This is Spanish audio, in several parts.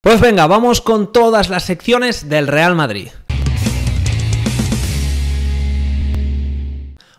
Pues venga, vamos con todas las secciones del Real Madrid.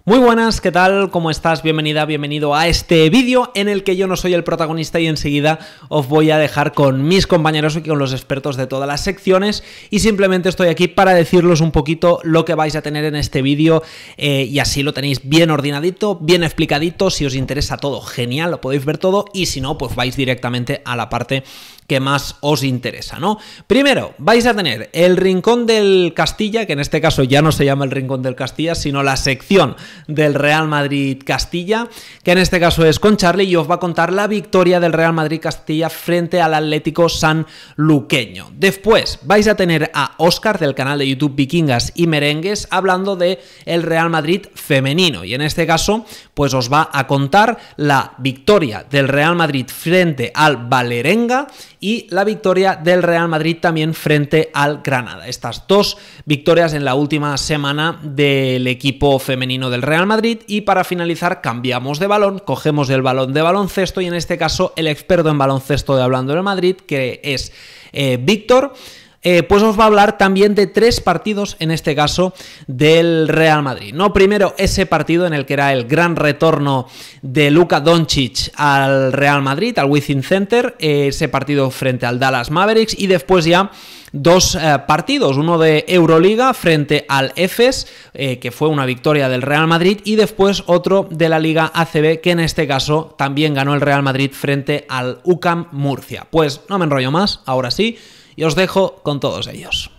Muy buenas, ¿qué tal? ¿Cómo estás? Bienvenida, bienvenido a este vídeo en el que yo no soy el protagonista y enseguida os voy a dejar con mis compañeros y con los expertos de todas las secciones y simplemente estoy aquí para deciros un poquito lo que vais a tener en este vídeo eh, y así lo tenéis bien ordenadito, bien explicadito, si os interesa todo, genial, lo podéis ver todo y si no, pues vais directamente a la parte que más os interesa, ¿no? Primero, vais a tener el Rincón del Castilla, que en este caso ya no se llama el Rincón del Castilla, sino la sección del Real Madrid Castilla, que en este caso es con Charlie y os va a contar la victoria del Real Madrid Castilla frente al Atlético San Luqueño. Después, vais a tener a Oscar del canal de YouTube Vikingas y Merengues hablando de el Real Madrid femenino y en este caso, pues os va a contar la victoria del Real Madrid frente al Valerenga y la victoria del Real Madrid también frente al Granada. Estas dos victorias en la última semana del equipo femenino del Real Madrid y para finalizar cambiamos de balón, cogemos el balón de baloncesto y en este caso el experto en baloncesto de Hablando del Madrid que es eh, Víctor eh, pues os va a hablar también de tres partidos, en este caso, del Real Madrid. ¿no? Primero, ese partido en el que era el gran retorno de Luka Doncic al Real Madrid, al Within Center, eh, ese partido frente al Dallas Mavericks, y después ya dos eh, partidos, uno de Euroliga frente al EFES, que fue una victoria del Real Madrid, y después otro de la Liga ACB, que en este caso también ganó el Real Madrid frente al UCAM Murcia. Pues no me enrollo más, ahora sí, y os dejo con todos ellos.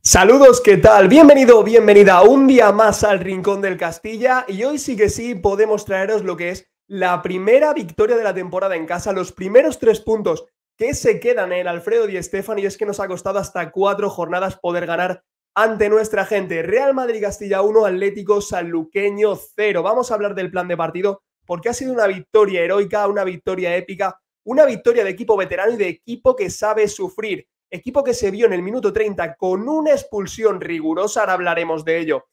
Saludos, ¿qué tal? Bienvenido bienvenida un día más al Rincón del Castilla y hoy sí que sí podemos traeros lo que es la primera victoria de la temporada en casa, los primeros tres puntos que se quedan en Alfredo y Estefan y es que nos ha costado hasta cuatro jornadas poder ganar ante nuestra gente. Real Madrid Castilla 1, Atlético Sanluqueño 0. Vamos a hablar del plan de partido porque ha sido una victoria heroica, una victoria épica, una victoria de equipo veterano y de equipo que sabe sufrir. Equipo que se vio en el minuto 30 con una expulsión rigurosa, ahora hablaremos de ello,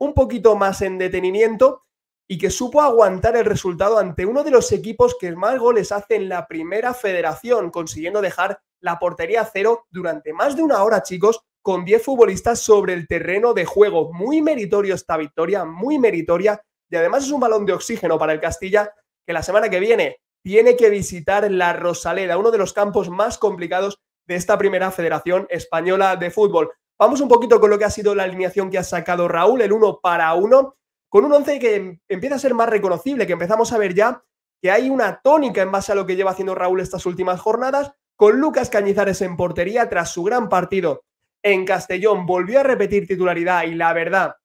un poquito más en detenimiento y que supo aguantar el resultado ante uno de los equipos que más goles hace en la primera federación, consiguiendo dejar la portería a cero durante más de una hora, chicos, con 10 futbolistas sobre el terreno de juego. Muy meritorio esta victoria, muy meritoria y además es un balón de oxígeno para el Castilla que la semana que viene tiene que visitar la Rosaleda, uno de los campos más complicados de esta primera Federación Española de Fútbol. Vamos un poquito con lo que ha sido la alineación que ha sacado Raúl, el uno para uno, con un 11 que em-, empieza a ser más reconocible, que empezamos a ver ya que hay una tónica en base a lo que lleva haciendo Raúl estas últimas jornadas, con Lucas Cañizares en portería tras su gran partido en Castellón, volvió a repetir titularidad y la verdad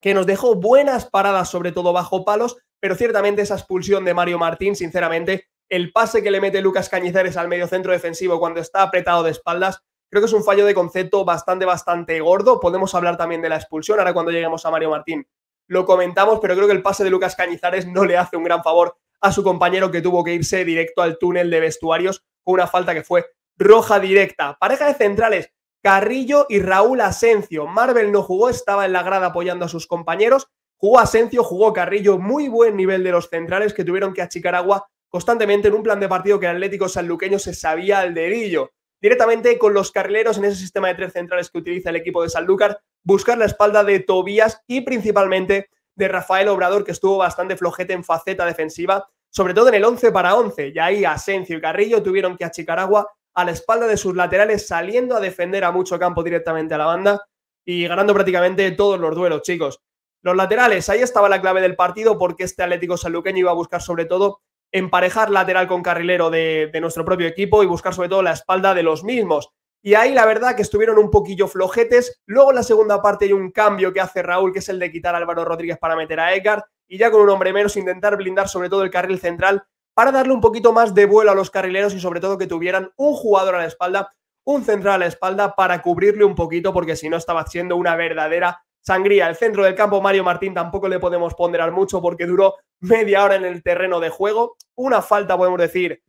que nos dejó buenas paradas, sobre todo bajo palos, pero ciertamente esa expulsión de Mario Martín, sinceramente, el pase que le mete Lucas Cañizares al medio centro defensivo cuando está apretado de espaldas, creo que es un fallo de concepto bastante, bastante gordo. Podemos hablar también de la expulsión, ahora cuando lleguemos a Mario Martín lo comentamos, pero creo que el pase de Lucas Cañizares no le hace un gran favor a su compañero que tuvo que irse directo al túnel de vestuarios con una falta que fue roja directa. Pareja de centrales Carrillo y Raúl Asencio. Marvel no jugó, estaba en la grada apoyando a sus compañeros. Jugó Asencio, jugó Carrillo, muy buen nivel de los centrales que tuvieron que achicar agua constantemente en un plan de partido que el Atlético Sanluqueño se sabía al dedillo. Directamente con los carrileros en ese sistema de tres centrales que utiliza el equipo de Sanlúcar, buscar la espalda de Tobías y principalmente de Rafael Obrador, que estuvo bastante flojete en faceta defensiva, sobre todo en el 11 para 11. Y ahí Asencio y Carrillo tuvieron que achicar agua a la espalda de sus laterales, saliendo a defender a mucho campo directamente a la banda y ganando prácticamente todos los duelos, chicos. Los laterales, ahí estaba la clave del partido porque este Atlético Sanluqueño iba a buscar sobre todo emparejar lateral con carrilero de, nuestro propio equipo y buscar sobre todo la espalda de los mismos. Y ahí la verdad que estuvieron un poquillo flojetes. Luego en la segunda parte hay un cambio que hace Raúl, que es el de quitar a Álvaro Rodríguez para meter a Edgar. Y ya con un hombre menos intentar blindar sobre todo el carril central para darle un poquito más de vuelo a los carrileros y sobre todo que tuvieran un jugador a la espalda, un central a la espalda para cubrirle un poquito porque si no estaba siendo una verdadera sangría. El centro del campo Mario Martín tampoco le podemos ponderar mucho porque duró media hora en el terreno de juego. Una falta, podemos decir,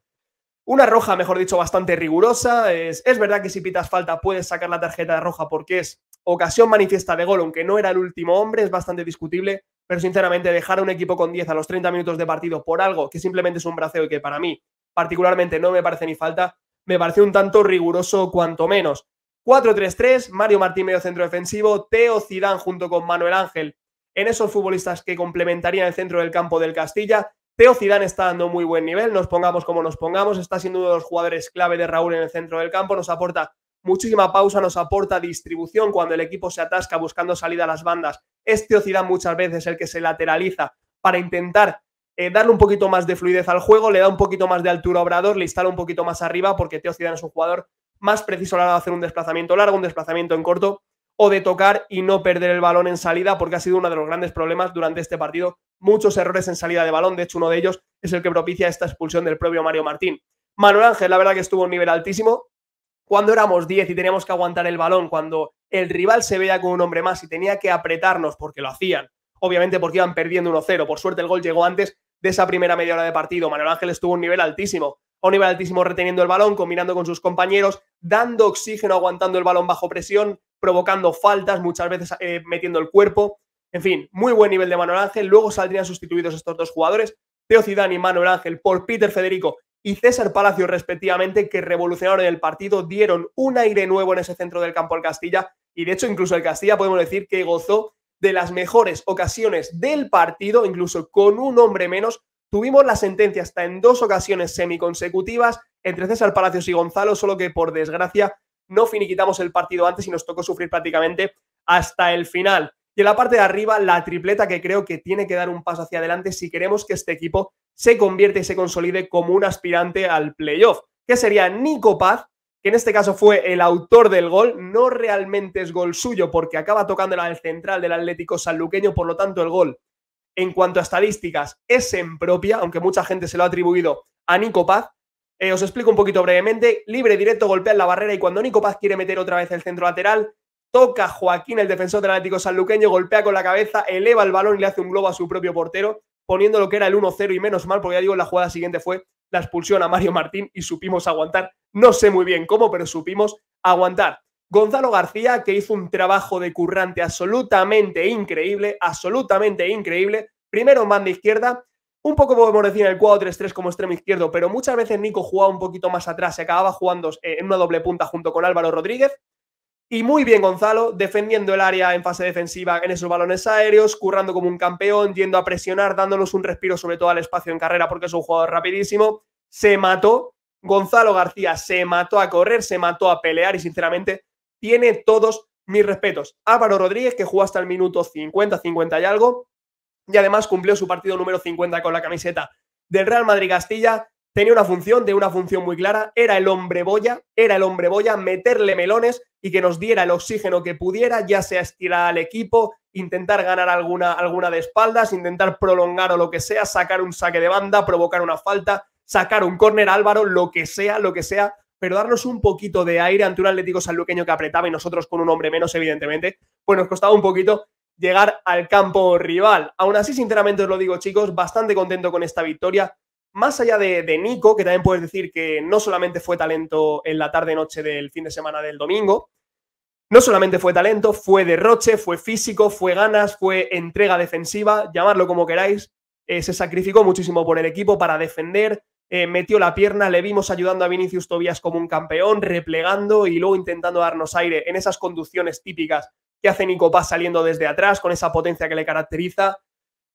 una roja, mejor dicho, bastante rigurosa. Es, es, verdad que si pitas falta puedes sacar la tarjeta de roja porque es ocasión manifiesta de gol, aunque no era el último hombre, es bastante discutible pero sinceramente dejar a un equipo con 10 a los 30 minutos de partido por algo que simplemente es un braceo y que para mí particularmente no me parece ni falta, me parece un tanto riguroso cuanto menos. 4-3-3, Mario Martín medio centro defensivo, Teo Zidane junto con Manuel Ángel en esos futbolistas que complementarían el centro del campo del Castilla. Teo Zidane está dando muy buen nivel, nos pongamos como nos pongamos, está siendo uno de los jugadores clave de Raúl en el centro del campo, nos aporta Muchísima pausa nos aporta distribución cuando el equipo se atasca buscando salida a las bandas. Es Teocidán muchas veces el que se lateraliza para intentar eh, darle un poquito más de fluidez al juego, le da un poquito más de altura a Obrador, le instala un poquito más arriba porque Teo es un jugador más preciso a la hora de hacer un desplazamiento largo, un desplazamiento en corto o de tocar y no perder el balón en salida porque ha sido uno de los grandes problemas durante este partido. Muchos errores en salida de balón, de hecho uno de ellos es el que propicia esta expulsión del propio Mario Martín. Manuel Ángel, la verdad que estuvo a un nivel altísimo, cuando éramos 10 y teníamos que aguantar el balón, cuando el rival se veía con un hombre más y tenía que apretarnos porque lo hacían, obviamente porque iban perdiendo 1-0, por suerte el gol llegó antes de esa primera media hora de partido, Manuel Ángel estuvo a un nivel altísimo, a un nivel altísimo reteniendo el balón, combinando con sus compañeros, dando oxígeno, aguantando el balón bajo presión, provocando faltas, muchas veces eh, metiendo el cuerpo, en fin, muy buen nivel de Manuel Ángel, luego saldrían sustituidos estos dos jugadores, Teo Zidane y Manuel Ángel por Peter Federico y César Palacio, respectivamente, que revolucionaron el partido, dieron un aire nuevo en ese centro del campo al Castilla y de hecho incluso el Castilla podemos decir que gozó de las mejores ocasiones del partido, incluso con un hombre menos. Tuvimos la sentencia hasta en dos ocasiones semiconsecutivas entre César Palacios y Gonzalo, solo que por desgracia no finiquitamos el partido antes y nos tocó sufrir prácticamente hasta el final. Y la parte de arriba, la tripleta que creo que tiene que dar un paso hacia adelante si queremos que este equipo se convierta y se consolide como un aspirante al playoff, que sería Nico Paz, que en este caso fue el autor del gol, no realmente es gol suyo porque acaba tocándola el central del Atlético Sanluqueño, por lo tanto el gol en cuanto a estadísticas es en propia, aunque mucha gente se lo ha atribuido a Nico Paz. Eh, os explico un poquito brevemente. Libre directo golpea en la barrera y cuando Nico Paz quiere meter otra vez el centro lateral, Toca Joaquín, el defensor del Atlético sanluqueño, golpea con la cabeza, eleva el balón y le hace un globo a su propio portero, poniendo lo que era el 1-0 y menos mal, porque ya digo, la jugada siguiente fue la expulsión a Mario Martín y supimos aguantar. No sé muy bien cómo, pero supimos aguantar. Gonzalo García, que hizo un trabajo de currante absolutamente increíble, absolutamente increíble. Primero manda izquierda, un poco podemos decir en el 4-3-3 como extremo izquierdo, pero muchas veces Nico jugaba un poquito más atrás, se acababa jugando eh, en una doble punta junto con Álvaro Rodríguez. Y muy bien Gonzalo, defendiendo el área en fase defensiva en esos balones aéreos, currando como un campeón, yendo a presionar, dándonos un respiro sobre todo al espacio en carrera porque es un jugador rapidísimo. Se mató, Gonzalo García se mató a correr, se mató a pelear y sinceramente tiene todos mis respetos. Álvaro Rodríguez, que jugó hasta el minuto 50, 50 y algo, y además cumplió su partido número 50 con la camiseta del Real Madrid Castilla, tenía una función, de una función muy clara, era el hombre boya, era el hombre boya, meterle melones y que nos diera el oxígeno que pudiera, ya sea estirar al equipo, intentar ganar alguna, alguna de espaldas, intentar prolongar o lo que sea, sacar un saque de banda, provocar una falta, sacar un córner Álvaro, lo que sea, lo que sea, pero darnos un poquito de aire ante un Atlético sanluqueño que apretaba y nosotros con un hombre menos, evidentemente, pues nos costaba un poquito llegar al campo rival. Aún así, sinceramente os lo digo, chicos, bastante contento con esta victoria. Más allá de, Nico, que también puedes decir que no solamente fue talento en la tarde-noche del fin de semana del domingo, no solamente fue talento, fue derroche, fue físico, fue ganas, fue entrega defensiva, llamarlo como queráis. Eh, se sacrificó muchísimo por el equipo para defender, eh, metió la pierna, le vimos ayudando a Vinicius Tobias como un campeón, replegando y luego intentando darnos aire en esas conducciones típicas que hace Nico Paz saliendo desde atrás con esa potencia que le caracteriza.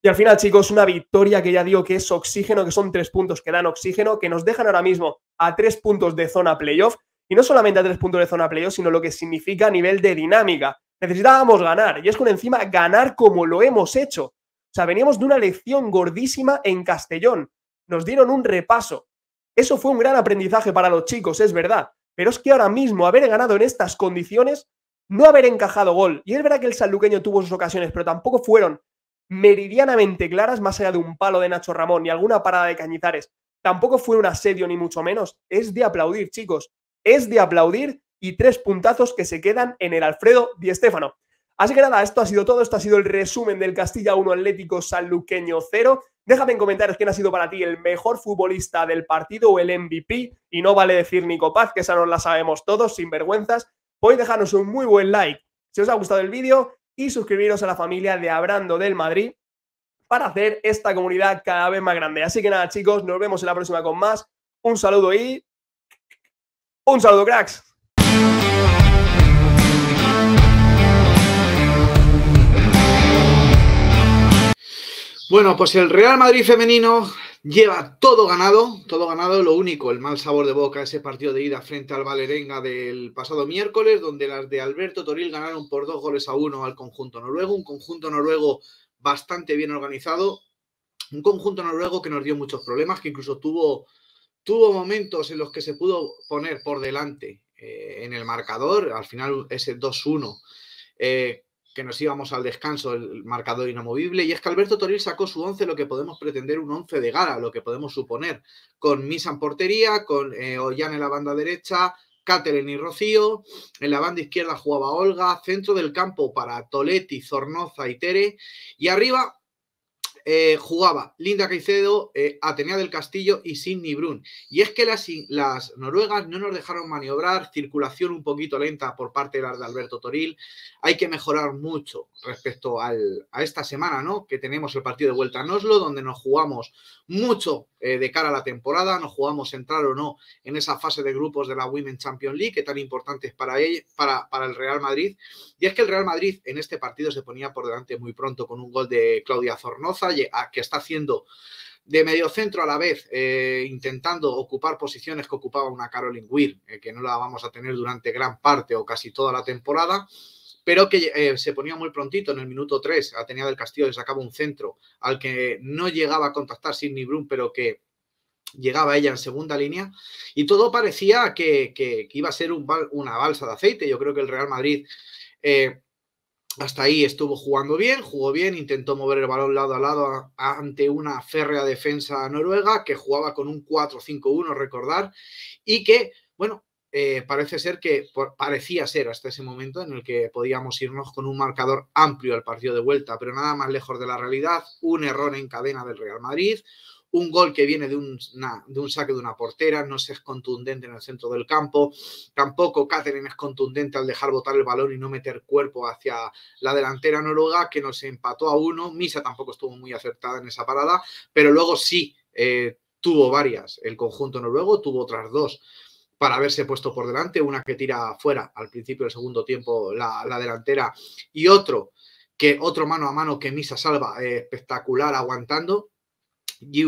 Y al final, chicos, una victoria que ya digo que es oxígeno, que son tres puntos que dan oxígeno, que nos dejan ahora mismo a tres puntos de zona playoff. Y no solamente a tres puntos de zona playoff, sino lo que significa a nivel de dinámica. Necesitábamos ganar, y es con encima ganar como lo hemos hecho. O sea, veníamos de una lección gordísima en Castellón. Nos dieron un repaso. Eso fue un gran aprendizaje para los chicos, es verdad. Pero es que ahora mismo haber ganado en estas condiciones, no haber encajado gol. Y es verdad que el saluqueño tuvo sus ocasiones, pero tampoco fueron meridianamente claras, más allá de un palo de Nacho Ramón y alguna parada de Cañizares. Tampoco fue un asedio ni mucho menos. Es de aplaudir, chicos. Es de aplaudir y tres puntazos que se quedan en el Alfredo Di Stéfano. Así que nada, esto ha sido todo. Esto ha sido el resumen del Castilla 1 Atlético Sanluqueño 0. Déjame en comentarios quién ha sido para ti el mejor futbolista del partido o el MVP. Y no vale decir Nico Paz, que esa no la sabemos todos, sin vergüenzas. Podéis dejarnos un muy buen like si os ha gustado el vídeo y suscribiros a la familia de Abrando del Madrid para hacer esta comunidad cada vez más grande. Así que nada, chicos, nos vemos en la próxima con más. Un saludo y... Un saludo, cracks. Bueno, pues el Real Madrid femenino lleva todo ganado, todo ganado, lo único, el mal sabor de boca, ese partido de ida frente al Valerenga del pasado miércoles, donde las de Alberto Toril ganaron por dos goles a uno al conjunto noruego, un conjunto noruego bastante bien organizado, un conjunto noruego que nos dio muchos problemas, que incluso tuvo, tuvo momentos en los que se pudo poner por delante eh, en el marcador, al final ese 2-1 que nos íbamos al descanso el marcador inamovible. Y es que Alberto Toril sacó su 11, lo que podemos pretender un 11 de gala, lo que podemos suponer, con Misa en portería, con eh, Ollán en la banda derecha, Catherine y Rocío, en la banda izquierda jugaba Olga, centro del campo para Toletti, Zornoza y Tere, y arriba eh, jugaba Linda Caicedo, eh, Atenea del Castillo y Sidney Brun. Y es que las, noruegas no nos dejaron maniobrar, circulación un poquito lenta por parte de las de Alberto Toril. Hay que mejorar mucho respecto a esta semana, ¿no? Que tenemos el partido de vuelta a Oslo, donde nos jugamos mucho eh, de cara a la temporada, nos jugamos entrar o no en esa fase de grupos de la Women Champions League, que tan importante es para, para, para el Real Madrid. Y es que el Real Madrid en este partido se ponía por delante muy pronto con un gol de Claudia Zornoza que está haciendo de medio centro a la vez, eh, intentando ocupar posiciones que ocupaba una Caroline Weir, eh, que no la vamos a tener durante gran parte o casi toda la temporada, pero que eh, se ponía muy prontito en el minuto 3, Atenea del Castillo le sacaba un centro al que no llegaba a contactar Sidney Brum, pero que llegaba ella en segunda línea y todo parecía que, iba a ser una balsa de aceite. Yo creo que el Real Madrid hasta ahí estuvo jugando bien, jugó bien, intentó mover el balón lado a lado ante una férrea defensa noruega que jugaba con un 4-5-1, recordar, y que, bueno, eh, parece ser que parecía ser hasta ese momento en el que podíamos irnos con un marcador amplio al partido de vuelta, pero nada más lejos de la realidad, un error en cadena del Real Madrid, un gol que viene de un, de un saque de una portera, no se es contundente en el centro del campo, tampoco Catherine es contundente al dejar botar el balón y no meter cuerpo hacia la delantera noruega que nos empató a uno, Misa tampoco estuvo muy acertada en esa parada, pero luego sí. Eh, tuvo varias, el conjunto noruego tuvo otras dos para haberse puesto por delante, una que tira fuera al principio del segundo tiempo la, delantera y otro que otro mano a mano que Misa salva, eh, espectacular aguantando. Y,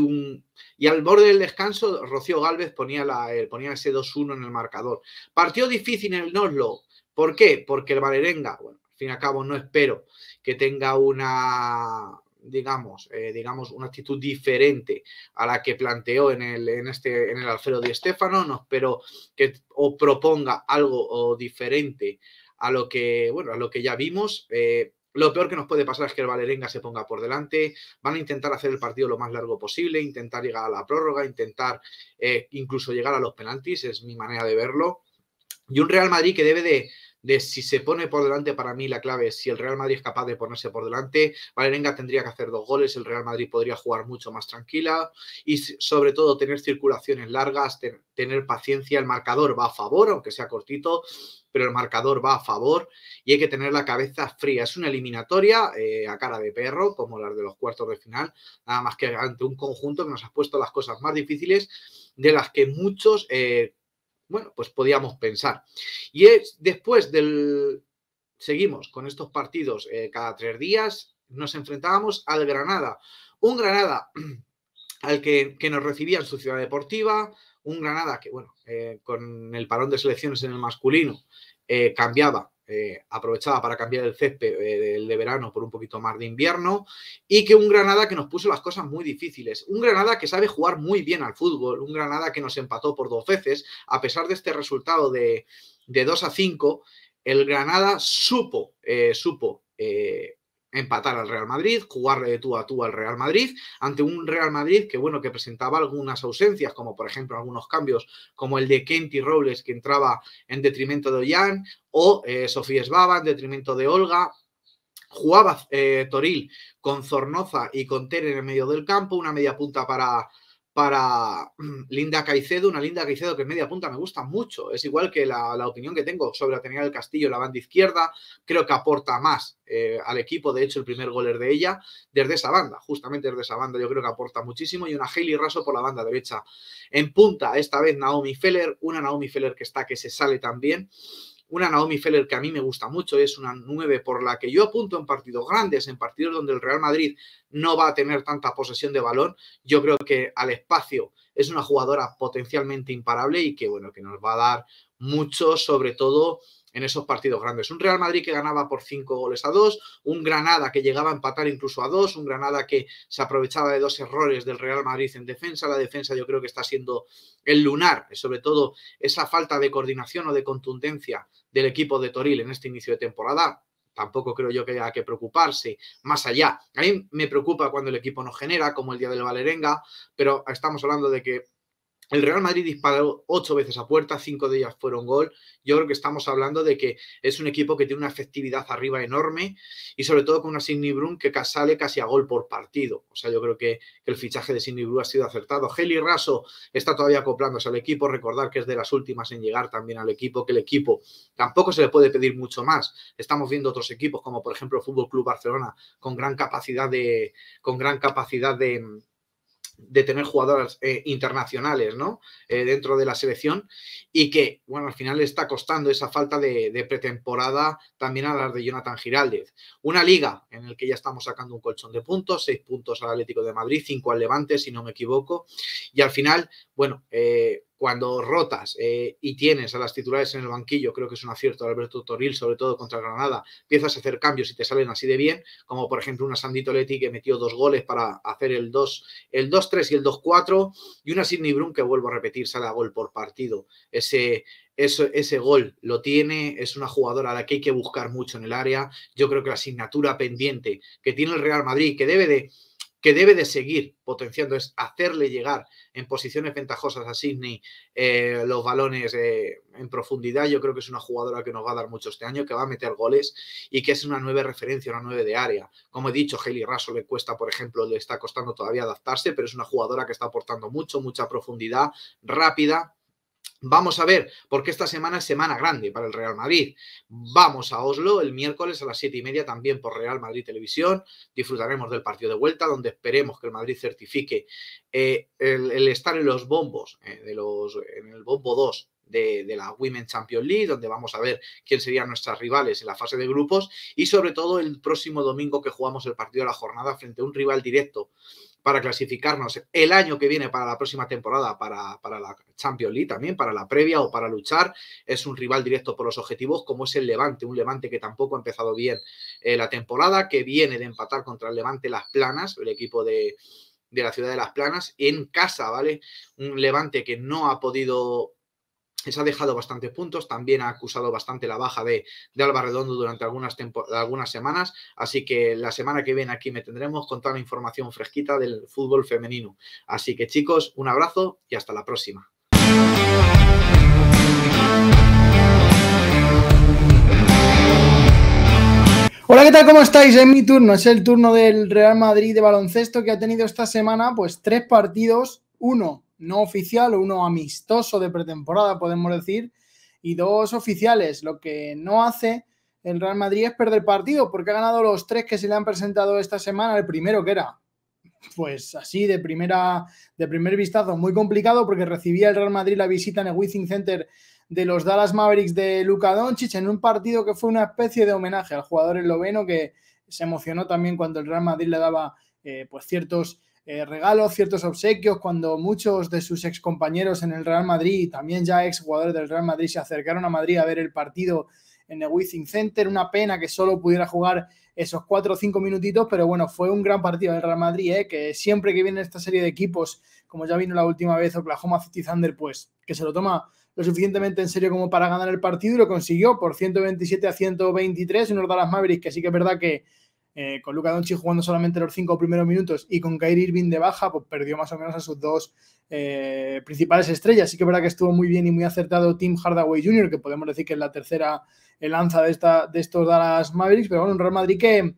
y al borde del descanso, Rocío Galvez ponía, la, eh, ponía ese 2-1 en el marcador. Partió difícil en el Noslo. ¿Por qué? Porque el Valerenga, bueno, al fin y al cabo no espero que tenga una, digamos, eh, digamos, una actitud diferente a la que planteó en el, en este, en el de no espero que o proponga algo diferente a lo que, bueno, a lo que ya vimos. Eh, lo peor que nos puede pasar es que el Valerenga se ponga por delante. Van a intentar hacer el partido lo más largo posible, intentar llegar a la prórroga, intentar eh, incluso llegar a los penaltis, es mi manera de verlo. Y un Real Madrid que debe de, de si se pone por delante, para mí la clave es si el Real Madrid es capaz de ponerse por delante, Valerenga tendría que hacer dos goles, el Real Madrid podría jugar mucho más tranquila y sobre todo tener circulaciones largas, tener paciencia, el marcador va a favor, aunque sea cortito, pero el marcador va a favor y hay que tener la cabeza fría. Es una eliminatoria eh, a cara de perro, como las de los cuartos de final, nada más que ante un conjunto que nos ha puesto las cosas más difíciles de las que muchos... Eh, bueno, pues podíamos pensar. Y después del... Seguimos con estos partidos eh, cada tres días. Nos enfrentábamos al Granada. Un Granada al que, nos recibía en su ciudad deportiva. Un Granada que, bueno, eh, con el parón de selecciones en el masculino eh, cambiaba eh, aprovechaba para cambiar el césped eh, de, verano por un poquito más de invierno y que un Granada que nos puso las cosas muy difíciles, un Granada que sabe jugar muy bien al fútbol, un Granada que nos empató por dos veces, a pesar de este resultado de, de 2 a 5, el Granada supo, eh, supo empatar al Real Madrid, jugarle de tú a tú al Real Madrid, ante un Real Madrid que, bueno, que presentaba algunas ausencias, como por ejemplo algunos cambios, como el de Kenty Robles, que entraba en detrimento de Ollán, o eh, Sofía Esbaba en detrimento de Olga, jugaba eh, Toril con Zornoza y con Ter en el medio del campo, una media punta para para Linda Caicedo, una Linda Caicedo que en media punta, me gusta mucho. Es igual que la, opinión que tengo sobre Atenea del Castillo, la banda izquierda, creo que aporta más eh, al equipo, de hecho el primer goler de ella, desde esa banda, justamente desde esa banda yo creo que aporta muchísimo y una Hailey Raso por la banda derecha. En punta, esta vez Naomi Feller, una Naomi Feller que está que se sale también una Naomi Feller que a mí me gusta mucho, es una nueve por la que yo apunto en partidos grandes, en partidos donde el Real Madrid no va a tener tanta posesión de balón. Yo creo que al espacio es una jugadora potencialmente imparable y que, bueno, que nos va a dar mucho, sobre todo en esos partidos grandes. Un Real Madrid que ganaba por cinco goles a dos un Granada que llegaba a empatar incluso a dos un Granada que se aprovechaba de dos errores del Real Madrid en defensa. La defensa yo creo que está siendo el lunar, sobre todo esa falta de coordinación o de contundencia del equipo de Toril en este inicio de temporada, tampoco creo yo que haya que preocuparse más allá. A mí me preocupa cuando el equipo no genera, como el día del Valerenga, pero estamos hablando de que el Real Madrid disparó ocho veces a puerta, cinco de ellas fueron gol. Yo creo que estamos hablando de que es un equipo que tiene una efectividad arriba enorme y sobre todo con una Sidney Brun que sale casi a gol por partido. O sea, yo creo que, el fichaje de Sidney Brun ha sido acertado. Heli Raso está todavía acoplándose al equipo. Recordar que es de las últimas en llegar también al equipo, que el equipo tampoco se le puede pedir mucho más. Estamos viendo otros equipos como por ejemplo el Fútbol Club Barcelona con gran capacidad de con gran capacidad de de tener jugadoras eh, internacionales ¿no? Eh, dentro de la selección y que, bueno, al final le está costando esa falta de, pretemporada también a las de Jonathan Giraldez. Una liga en la que ya estamos sacando un colchón de puntos, seis puntos al Atlético de Madrid, cinco al Levante, si no me equivoco, y al final, bueno, eh, cuando rotas eh, y tienes a las titulares en el banquillo, creo que es un acierto de Alberto Toril, sobre todo contra Granada, empiezas a hacer cambios y te salen así de bien, como por ejemplo una Sandito Leti que metió dos goles para hacer el 2-3 el 2 -3 y el 2-4, y una Sidney Brun que vuelvo a repetir, sale a gol por partido. Ese, ese, ese gol lo tiene, es una jugadora a la que hay que buscar mucho en el área. Yo creo que la asignatura pendiente que tiene el Real Madrid, que debe de que debe de seguir potenciando es hacerle llegar en posiciones ventajosas a Sidney eh, los balones eh, en profundidad. Yo creo que es una jugadora que nos va a dar mucho este año, que va a meter goles y que es una nueva referencia, una nueve de área. Como he dicho, Haley Raso le cuesta, por ejemplo, le está costando todavía adaptarse, pero es una jugadora que está aportando mucho, mucha profundidad, rápida Vamos a ver, porque esta semana es semana grande para el Real Madrid. Vamos a Oslo el miércoles a las siete y media también por Real Madrid Televisión. Disfrutaremos del partido de vuelta, donde esperemos que el Madrid certifique eh, el, estar en los bombos, eh, de los, en el bombo 2 de, la Women's Champions League, donde vamos a ver quién serían nuestras rivales en la fase de grupos y sobre todo el próximo domingo que jugamos el partido de la jornada frente a un rival directo para clasificarnos el año que viene para la próxima temporada, para, la Champions League también, para la previa o para luchar. Es un rival directo por los objetivos como es el Levante, un Levante que tampoco ha empezado bien eh, la temporada, que viene de empatar contra el Levante Las Planas, el equipo de, de la ciudad de Las Planas, en casa, ¿vale? Un Levante que no ha podido les ha dejado bastantes puntos, también ha acusado bastante la baja de, de Alba Redondo durante algunas, algunas semanas, así que la semana que viene aquí me tendremos con toda la información fresquita del fútbol femenino. Así que chicos, un abrazo y hasta la próxima. Hola, ¿qué tal? ¿Cómo estáis? Es mi turno, es el turno del Real Madrid de baloncesto que ha tenido esta semana pues tres partidos, uno no oficial o uno amistoso de pretemporada, podemos decir, y dos oficiales. Lo que no hace el Real Madrid es perder partido, porque ha ganado los tres que se le han presentado esta semana. El primero que era, pues así, de, primera, de primer vistazo, muy complicado, porque recibía el Real Madrid la visita en el Wizzing Center de los Dallas Mavericks de Luka Doncic en un partido que fue una especie de homenaje al jugador esloveno que se emocionó también cuando el Real Madrid le daba eh, pues ciertos eh, regalos, ciertos obsequios, cuando muchos de sus excompañeros en el Real Madrid, también ya ex jugadores del Real Madrid, se acercaron a Madrid a ver el partido en el Wizzing Center. Una pena que solo pudiera jugar esos cuatro o cinco minutitos, pero bueno, fue un gran partido del Real Madrid, eh, que siempre que viene esta serie de equipos, como ya vino la última vez Oklahoma City Thunder, pues que se lo toma lo suficientemente en serio como para ganar el partido y lo consiguió por 127 a 123 los Dallas Mavericks, que sí que es verdad que eh, con Luca Doncic jugando solamente los cinco primeros minutos y con Kyrie Irving de baja, pues perdió más o menos a sus dos eh, principales estrellas. Así que es verdad que estuvo muy bien y muy acertado Tim Hardaway Jr., que podemos decir que es la tercera lanza de, esta, de estos Dallas Mavericks, pero bueno, un Real Madrid que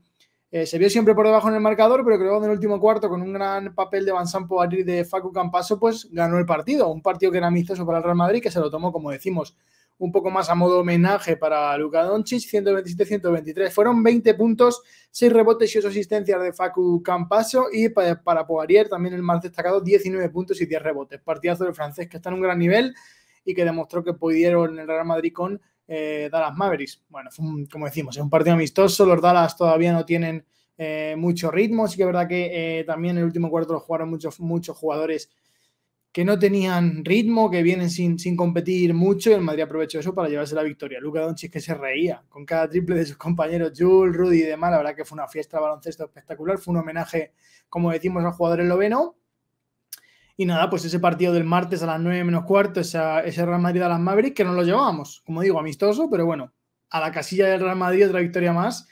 eh, se vio siempre por debajo en el marcador, pero que luego en el último cuarto, con un gran papel de Van Sampo y de Facu Campaso, pues ganó el partido. Un partido que era amistoso para el Real Madrid, que se lo tomó, como decimos, un poco más a modo homenaje para Luka Doncic, 127-123. Fueron 20 puntos, 6 rebotes y 8 asistencias de Facu Campaso y para, para Poirier también el más destacado, 19 puntos y 10 rebotes. Partidazo del francés que está en un gran nivel y que demostró que pudieron en el Real Madrid con eh, Dallas Mavericks. Bueno, como decimos, es un partido amistoso, los Dallas todavía no tienen eh, mucho ritmo, sí que es verdad que eh, también en el último cuarto lo jugaron muchos, muchos jugadores que no tenían ritmo, que vienen sin, competir mucho y el Madrid aprovechó eso para llevarse la victoria. Luca Doncic que se reía con cada triple de sus compañeros, Jules, Rudy y demás. La verdad que fue una fiesta de baloncesto espectacular, fue un homenaje, como decimos, al jugador esloveno. Y nada, pues ese partido del martes a las 9 menos cuarto, ese Real Madrid a las Mavericks, que no lo llevábamos, como digo, amistoso, pero bueno, a la casilla del Real Madrid otra victoria más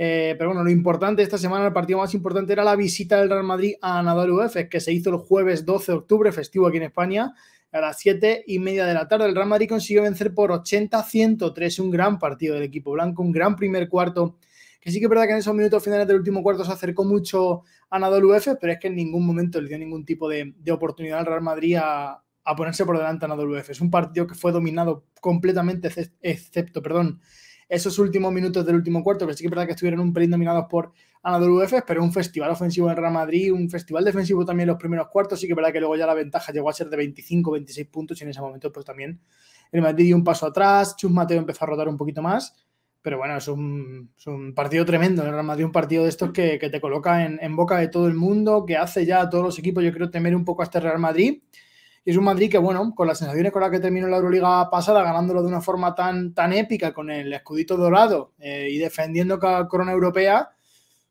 eh, pero bueno, lo importante esta semana, el partido más importante era la visita del Real Madrid a Nadal UF, que se hizo el jueves 12 de octubre, festivo aquí en España, a las 7 y media de la tarde. El Real Madrid consiguió vencer por 80-103, un gran partido del equipo blanco, un gran primer cuarto. Que sí que es verdad que en esos minutos finales del último cuarto se acercó mucho a Nadal UF, pero es que en ningún momento le dio ningún tipo de, oportunidad al Real Madrid a ponerse por delante a Nadal UF. Es un partido que fue dominado completamente, excepto, perdón, esos últimos minutos del último cuarto, que sí que es verdad que estuvieron un pelín dominados por Anadolu Efes, pero un festival ofensivo en Real Madrid, un festival defensivo también los primeros cuartos, sí que es verdad que luego ya la ventaja llegó a ser de 25, 26 puntos y en ese momento pues también el Madrid dio un paso atrás, Chus Mateo empezó a rotar un poquito más, pero bueno, es un, partido tremendo, el Real Madrid, un partido de estos que, te coloca en, boca de todo el mundo, que hace ya a todos los equipos, yo creo, temer un poco a este Real Madrid. Y es un Madrid que, bueno, con las sensaciones con las que terminó la Euroliga pasada, ganándolo de una forma tan, tan épica con el escudito dorado eh, y defendiendo cada corona europea,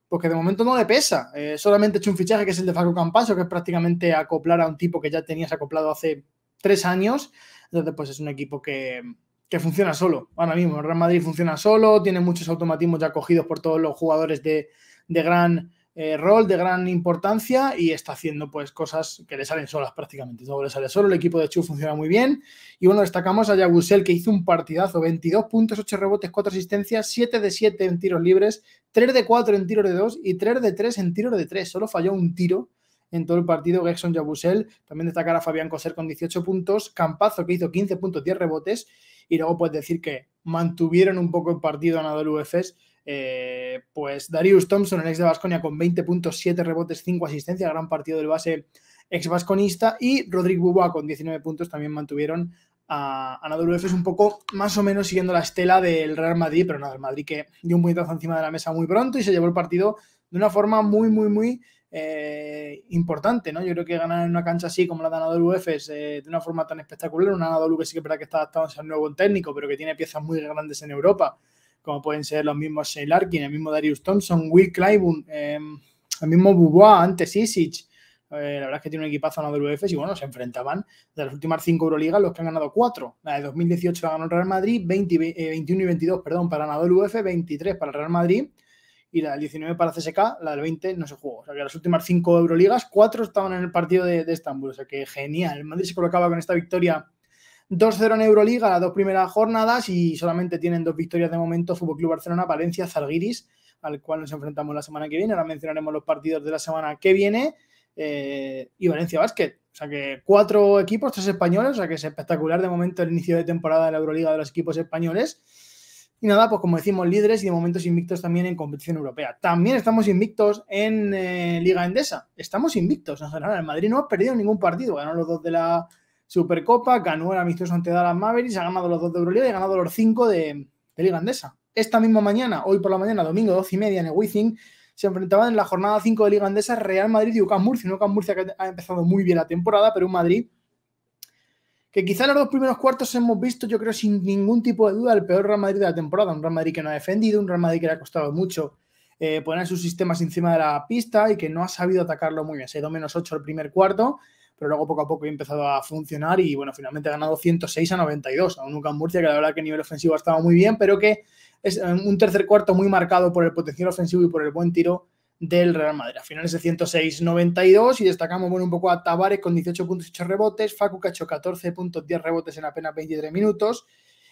pues que de momento no le pesa. Eh, solamente he hecho un fichaje que es el de Faco Campaso, que es prácticamente acoplar a un tipo que ya tenías acoplado hace tres años. Entonces, pues es un equipo que, que funciona solo. Ahora mismo, el Real Madrid funciona solo, tiene muchos automatismos ya cogidos por todos los jugadores de, de gran eh, rol de gran importancia y está haciendo pues cosas que le salen solas prácticamente, No le sale solo, el equipo de Chu funciona muy bien y bueno, destacamos a Yabusel que hizo un partidazo, 22 puntos, 8 rebotes, 4 asistencias, 7 de 7 en tiros libres, 3 de 4 en tiros de 2 y 3 de 3 en tiros de 3, solo falló un tiro en todo el partido Gexon Yabusel, también destacar a Fabián Coser con 18 puntos, Campazo que hizo 15 puntos, 10 rebotes y luego puedes decir que mantuvieron un poco el partido a Nadal UFs eh, pues Darius Thompson, el ex de Vasconia, con 20 puntos, 7 rebotes, 5 asistencias, gran partido del base ex vasconista, y Rodrigo Buba con 19 puntos también mantuvieron a, Nadal UEFES un poco más o menos siguiendo la estela del Real Madrid, pero nada, Madrid que dio un puñetazo encima de la mesa muy pronto y se llevó el partido de una forma muy, muy, muy eh, importante, ¿no? Yo creo que ganar en una cancha así como la de Nadal Efes eh, de una forma tan espectacular, una Anadolu que sí que es verdad que está a ser nuevo técnico, pero que tiene piezas muy grandes en Europa como pueden ser los mismos Shane Larkin, el mismo Darius Thompson, Will Clyburn, em, el mismo Bubois, antes Isic. Eh, la verdad es que tiene un equipazo en la WF y bueno, se enfrentaban de las últimas cinco Euroligas los que han ganado cuatro. La de 2018 la ganó el Real Madrid, 21 y 22, eh, perdón, para la WF, 23 para el Real Madrid y la del 19 para CSK, la del 20 no se jugó. O sea que las últimas cinco Euroligas, cuatro estaban en el partido de, de Estambul. O sea que genial. El Madrid se colocaba con esta victoria 2-0 en Euroliga las dos primeras jornadas y solamente tienen dos victorias de momento Fútbol Club Barcelona, Valencia, Zarguiris, al cual nos enfrentamos la semana que viene. Ahora mencionaremos los partidos de la semana que viene. Eh, y Valencia básquet O sea que cuatro equipos, tres españoles, o sea que es espectacular de momento el inicio de temporada de la Euroliga de los equipos españoles. Y nada, pues como decimos, líderes y de momento invictos también en competición europea. También estamos invictos en eh, Liga Endesa. Estamos invictos en El Madrid no ha perdido ningún partido. ganaron los dos de la Supercopa, ganó el amistoso ante Dallas Mavericks, ha ganado los dos de Euroliga y ha ganado los cinco de, de Liga Esta misma mañana, hoy por la mañana, domingo, dos y media, en el se enfrentaban en la jornada 5 de Liga Andesa Real Madrid y UCAM Murcia. UCAM Murcia que ha empezado muy bien la temporada, pero un Madrid que quizá en los dos primeros cuartos hemos visto, yo creo, sin ningún tipo de duda, el peor Real Madrid de la temporada. Un Real Madrid que no ha defendido, un Real Madrid que le ha costado mucho eh, poner sus sistemas encima de la pista y que no ha sabido atacarlo muy bien. Se dio menos ocho el primer cuarto pero luego poco a poco ha empezado a funcionar y bueno, finalmente ha ganado 106 a 92 a un en Murcia que la verdad que a nivel ofensivo ha estado muy bien, pero que es eh, un tercer cuarto muy marcado por el potencial ofensivo y por el buen tiro del Real Madrid. A finales de 106-92 y destacamos bueno, un poco a Tavares con 18.8 rebotes, Facu hecho 14.10 rebotes en apenas 23 minutos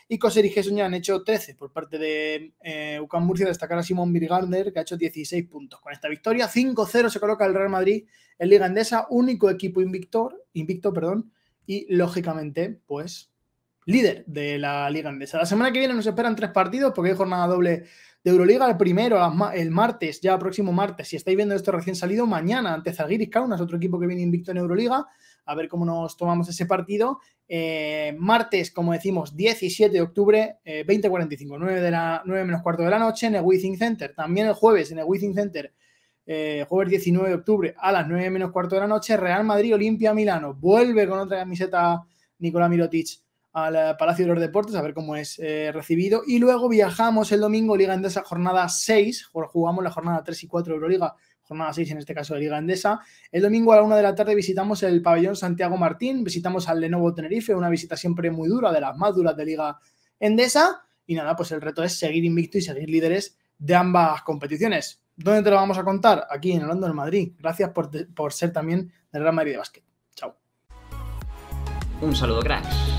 y Coser y han hecho 13 por parte de eh, UCAM Murcia, destacar a Simón Birgander, que ha hecho 16 puntos. Con esta victoria, 5-0 se coloca el Real Madrid en Liga Endesa, único equipo invicto, perdón, y lógicamente, pues, líder de la Liga Endesa. La semana que viene nos esperan tres partidos porque hay jornada doble de Euroliga. El primero, el martes, ya próximo martes, si estáis viendo esto recién salido, mañana ante Zagiris Kaunas, otro equipo que viene invicto en Euroliga a ver cómo nos tomamos ese partido. Eh, martes, como decimos, 17 de octubre, 20.45, eh, 9, de la, menos cuarto de la noche en el Wizzing Center. También el jueves en el Wizzing Center, eh, jueves 19 de octubre a las 9 menos cuarto de la noche, Real Madrid, Olimpia, Milano. Vuelve con otra camiseta Nicolás Mirotic al Palacio de los Deportes a ver cómo es recibido. Y luego viajamos el domingo, Liga esa jornada 6, jugamos la jornada 3 y 4 de Euroliga jornada 6 en este caso de Liga Endesa. El domingo a la 1 de la tarde visitamos el pabellón Santiago Martín, visitamos al Lenovo Tenerife, una visita siempre muy dura, de las más duras de Liga Endesa. Y nada, pues el reto es seguir invicto y seguir líderes de ambas competiciones. ¿Dónde te lo vamos a contar? Aquí en Orlando, en Madrid. Gracias por, ser también del Real Madrid de Básquet. Chao. Un saludo, cracks.